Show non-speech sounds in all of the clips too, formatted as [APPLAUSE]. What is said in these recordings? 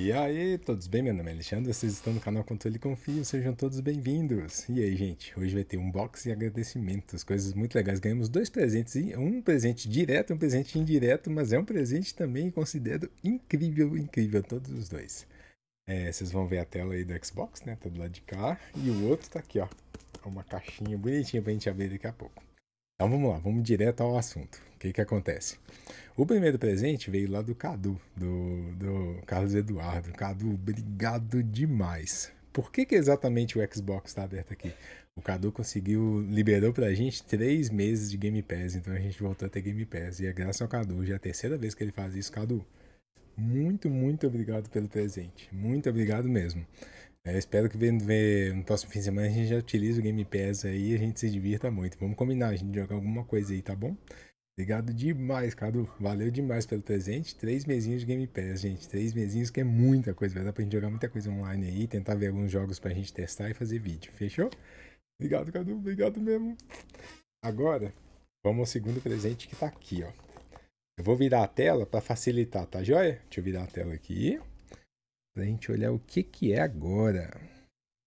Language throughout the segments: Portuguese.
E aí, todos bem? Meu nome é Alexandre, vocês estão no canal Controle Confio, sejam todos bem-vindos! E aí, gente, hoje vai ter um box e agradecimentos, coisas muito legais. Ganhamos dois presentes, um presente direto, um presente indireto, mas é um presente também considerado incrível, incrível, todos os dois. É, vocês vão ver a tela aí do Xbox, né? Tá do lado de cá, e o outro tá aqui, ó. Uma caixinha bonitinha pra gente abrir daqui a pouco. Então vamos lá, vamos direto ao assunto. O que, que acontece? O primeiro presente veio lá do Cadu, do, do Carlos Eduardo. Cadu, obrigado demais. Por que, que exatamente o Xbox está aberto aqui? O Cadu conseguiu, liberou pra gente três meses de Game Pass, então a gente voltou a ter Game Pass. E é graças ao Cadu, já é a terceira vez que ele faz isso. Cadu, muito, muito obrigado pelo presente. Muito obrigado mesmo. Eu espero que vendo, ver, no próximo fim de semana a gente já utilize o Game Pass aí e a gente se divirta muito. Vamos combinar, a gente jogar alguma coisa aí, tá bom? Obrigado demais, Cadu. Valeu demais pelo presente. Três mesinhos de Game Pass, gente. Três mesinhos que é muita coisa. Vai dar pra gente jogar muita coisa online aí, tentar ver alguns jogos pra gente testar e fazer vídeo. Fechou? Obrigado, Cadu. Obrigado mesmo. Agora, vamos ao segundo presente que tá aqui, ó. Eu vou virar a tela para facilitar, tá joia? Deixa eu virar a tela aqui a gente olhar o que que é agora.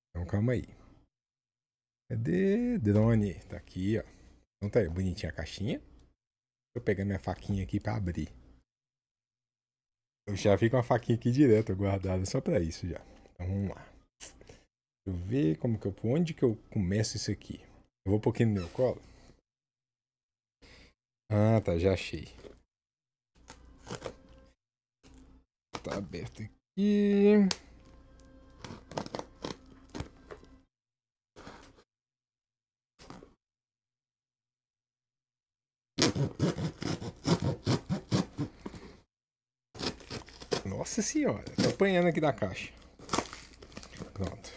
Então calma aí. Cadê drone? Tá aqui, ó. Então tá aí, bonitinha a caixinha. Deixa eu pegar minha faquinha aqui pra abrir. Eu já fico uma faquinha aqui direto guardada só pra isso já. Então vamos lá. Deixa eu ver como que eu. Onde que eu começo isso aqui? Eu vou um pouquinho no meu colo. Ah, tá, já achei. Tá aberto aqui. E... Nossa senhora, tô apanhando aqui da caixa. Pronto.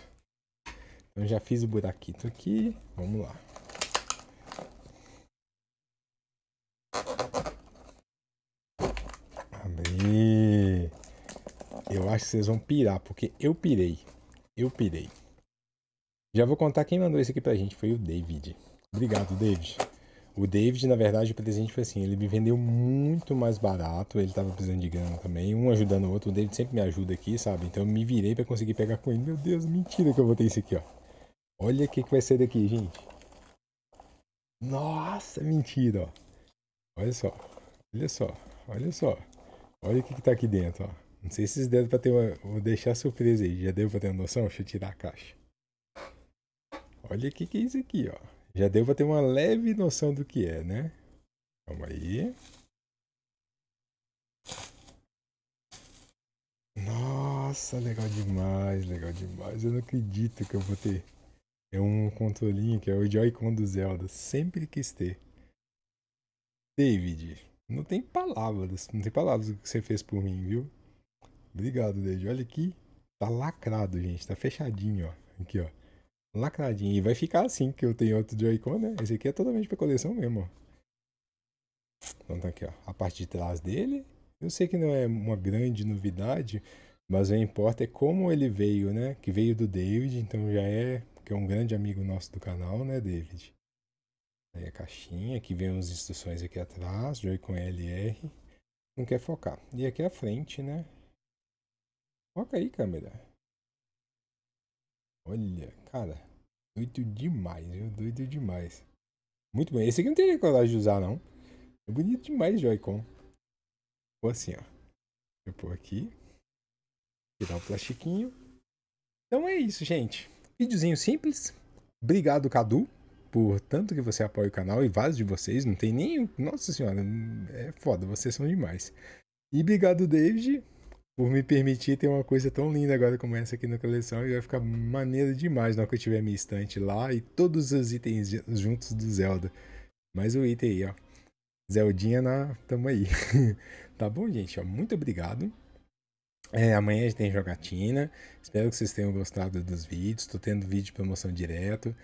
Eu já fiz o buraquito aqui. Vamos lá. Eu acho que vocês vão pirar, porque eu pirei. Eu pirei. Já vou contar quem mandou isso aqui pra gente. Foi o David. Obrigado, David. O David, na verdade, o presente foi assim: ele me vendeu muito mais barato. Ele tava precisando de grana também, um ajudando o outro. O David sempre me ajuda aqui, sabe? Então eu me virei para conseguir pegar com ele. Meu Deus, mentira que eu vou ter isso aqui, ó. Olha o que, que vai ser daqui, gente. Nossa, é mentira, ó. Olha só. Olha só. Olha só. Olha o que, que tá aqui dentro, ó. Não sei se deve pra ter uma. Vou deixar surpresa aí. Já deu pra ter uma noção? Deixa eu tirar a caixa. Olha o que, que é isso aqui, ó. Já deu pra ter uma leve noção do que é, né? Calma aí. Nossa, legal demais, legal demais. Eu não acredito que eu vou ter. É um controlinho que é o Joy-Con do Zelda. Sempre quis ter. David, não tem palavras, não tem palavras o que você fez por mim, viu? Obrigado, Deide. Olha aqui. Tá lacrado, gente. Tá fechadinho, ó. Aqui, ó. Lacradinho. E vai ficar assim, que eu tenho outro Joy-Con, né? Esse aqui é totalmente pra coleção mesmo, ó. Então tá aqui, ó. A parte de trás dele. Eu sei que não é uma grande novidade, mas o importante importa é como ele veio, né? Que veio do David, então já é... Que é um grande amigo nosso do canal, né, David? Aí a caixinha, aqui vem as instruções aqui atrás, Joy-Con LR. Não quer focar. E aqui a frente, né? Foca aí, câmera. Olha, cara. Doido demais, viu? Doido demais. Muito bem. Esse aqui não teria coragem de usar, não. É bonito demais, Joy-Con. Vou assim, ó. Eu pôr aqui. Tirar o plastiquinho. Então é isso, gente. Vídeozinho simples. Obrigado, Cadu, por tanto que você apoia o canal e vários de vocês. Não tem nem. Nossa senhora, é foda, vocês são demais. E obrigado, David, por me permitir ter uma coisa tão linda agora como essa aqui na coleção e vai ficar maneiro demais na hora que eu tiver minha estante lá e todos os itens juntos do Zelda. Mais um item aí, ó. Zeldinha na... tamo aí. [LAUGHS] tá bom, gente? Ó, muito obrigado. É, amanhã a gente tem jogatina. Espero que vocês tenham gostado dos vídeos. Tô tendo vídeo de promoção direto.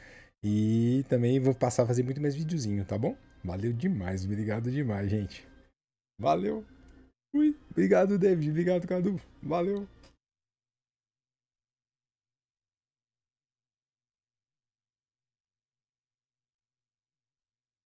E também vou passar a fazer muito mais videozinho, tá bom? Valeu demais, obrigado demais, gente. Valeu! Fui. Obrigado, David. Obrigado, Cadu. Valeu.